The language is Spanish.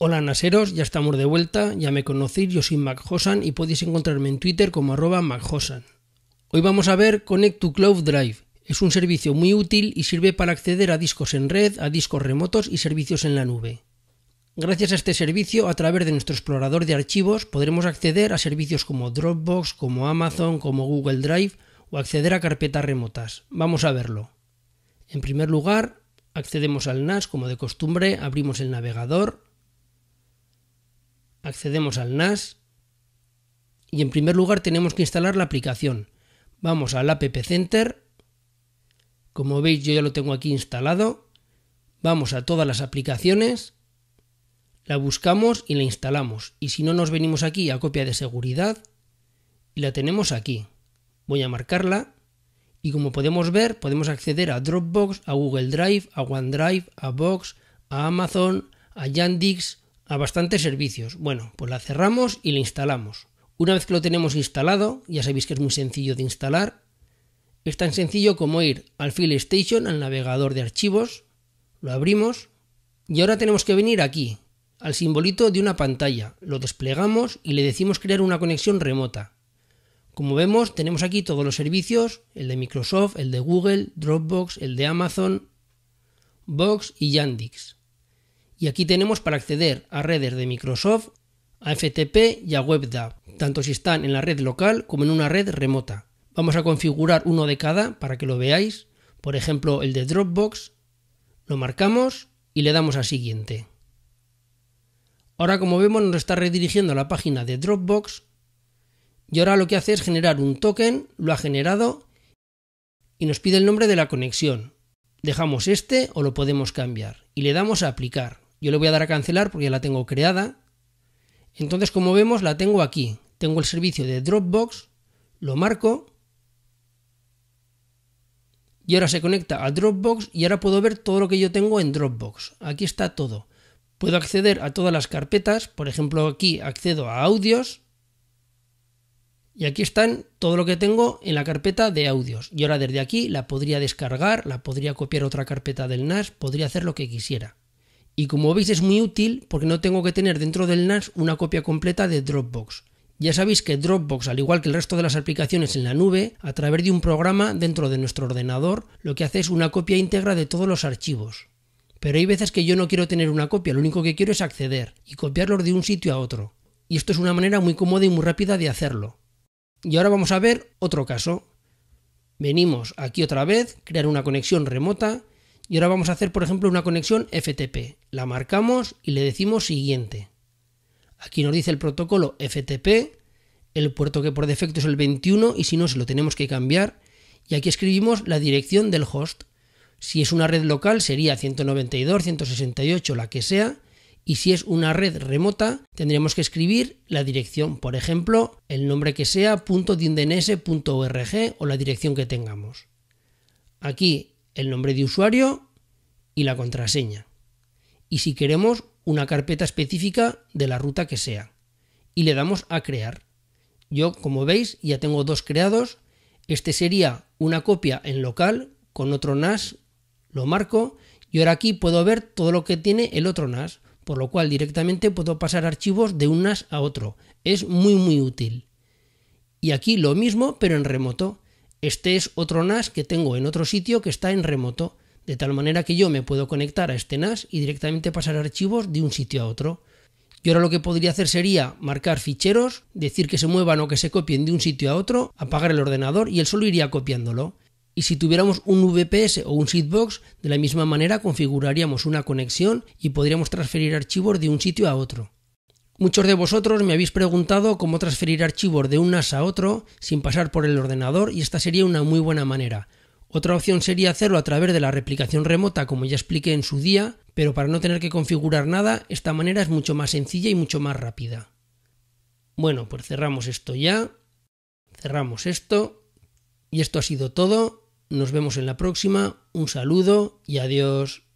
Hola Naseros, ya estamos de vuelta, ya me conocéis, yo soy MacHosan y podéis encontrarme en Twitter como arroba MacHosan. Hoy vamos a ver Connect to Cloud Drive. Es un servicio muy útil y sirve para acceder a discos en red, a discos remotos y servicios en la nube. Gracias a este servicio, a través de nuestro explorador de archivos, podremos acceder a servicios como Dropbox, como Amazon, como Google Drive o acceder a carpetas remotas. Vamos a verlo. En primer lugar, accedemos al NAS como de costumbre, abrimos el navegador, accedemos al NAS y en primer lugar tenemos que instalar la aplicación. Vamos al App Center. Como veis yo ya lo tengo aquí instalado. Vamos a todas las aplicaciones, la buscamos y la instalamos. Y si no nos venimos aquí a copia de seguridad y la tenemos aquí. Voy a marcarla y como podemos ver podemos acceder a Dropbox, a Google Drive, a OneDrive, a Box, a Amazon, a Yandex, a bastantes servicios. Bueno, pues la cerramos y la instalamos. Una vez que lo tenemos instalado, ya sabéis que es muy sencillo de instalar, es tan sencillo como ir al File Station, al navegador de archivos, lo abrimos y ahora tenemos que venir aquí, al simbolito de una pantalla, lo desplegamos y le decimos crear una conexión remota. Como vemos, tenemos aquí todos los servicios, el de Microsoft, el de Google, Dropbox, el de Amazon, Box y Yandex. Y aquí tenemos para acceder a redes de Microsoft, a FTP y a WebDAV, tanto si están en la red local como en una red remota. Vamos a configurar uno de cada para que lo veáis, por ejemplo el de Dropbox, lo marcamos y le damos a siguiente. Ahora como vemos nos está redirigiendo a la página de Dropbox y ahora lo que hace es generar un token, lo ha generado y nos pide el nombre de la conexión. Dejamos este o lo podemos cambiar y le damos a aplicar. Yo le voy a dar a cancelar porque ya la tengo creada. Entonces, como vemos, la tengo aquí. Tengo el servicio de Dropbox, lo marco. Y ahora se conecta a Dropbox y ahora puedo ver todo lo que yo tengo en Dropbox. Aquí está todo. Puedo acceder a todas las carpetas. Por ejemplo, aquí accedo a audios. Y aquí están todo lo que tengo en la carpeta de audios. Y ahora desde aquí la podría descargar, la podría copiar a otra carpeta del NAS, podría hacer lo que quisiera. Y como veis es muy útil porque no tengo que tener dentro del NAS una copia completa de Dropbox. Ya sabéis que Dropbox, al igual que el resto de las aplicaciones en la nube, a través de un programa dentro de nuestro ordenador, lo que hace es una copia íntegra de todos los archivos. Pero hay veces que yo no quiero tener una copia, lo único que quiero es acceder y copiarlos de un sitio a otro. Y esto es una manera muy cómoda y muy rápida de hacerlo. Y ahora vamos a ver otro caso. Venimos aquí otra vez, crear una conexión remota y ahora vamos a hacer, por ejemplo, una conexión FTP. La marcamos y le decimos siguiente. Aquí nos dice el protocolo FTP, el puerto que por defecto es el 21 y si no, se lo tenemos que cambiar. Y aquí escribimos la dirección del host. Si es una red local sería 192, 168, la que sea. Y si es una red remota, tendríamos que escribir la dirección, por ejemplo, el nombre que sea .dns.org o la dirección que tengamos. Aquí el nombre de usuario y la contraseña. Y si queremos una carpeta específica de la ruta que sea. Y le damos a crear. Yo, como veis, ya tengo dos creados. Este sería una copia en local con otro NAS, lo marco y ahora aquí puedo ver todo lo que tiene el otro NAS, por lo cual directamente puedo pasar archivos de un NAS a otro. Es muy muy útil. Y aquí lo mismo pero en remoto. Este es otro NAS que tengo en otro sitio que está en remoto, de tal manera que yo me puedo conectar a este NAS y directamente pasar archivos de un sitio a otro. Y ahora lo que podría hacer sería marcar ficheros, decir que se muevan o que se copien de un sitio a otro, apagar el ordenador y él solo iría copiándolo. Y si tuviéramos un VPS o un sitbox, de la misma manera configuraríamos una conexión y podríamos transferir archivos de un sitio a otro. Muchos de vosotros me habéis preguntado cómo transferir archivos de un NAS a otro sin pasar por el ordenador y esta sería una muy buena manera. Otra opción sería hacerlo a través de la replicación remota, como ya expliqué en su día, pero para no tener que configurar nada, esta manera es mucho más sencilla y mucho más rápida. Bueno, pues cerramos esto ya. Cerramos esto. Y esto ha sido todo. Nos vemos en la próxima. Un saludo y adiós.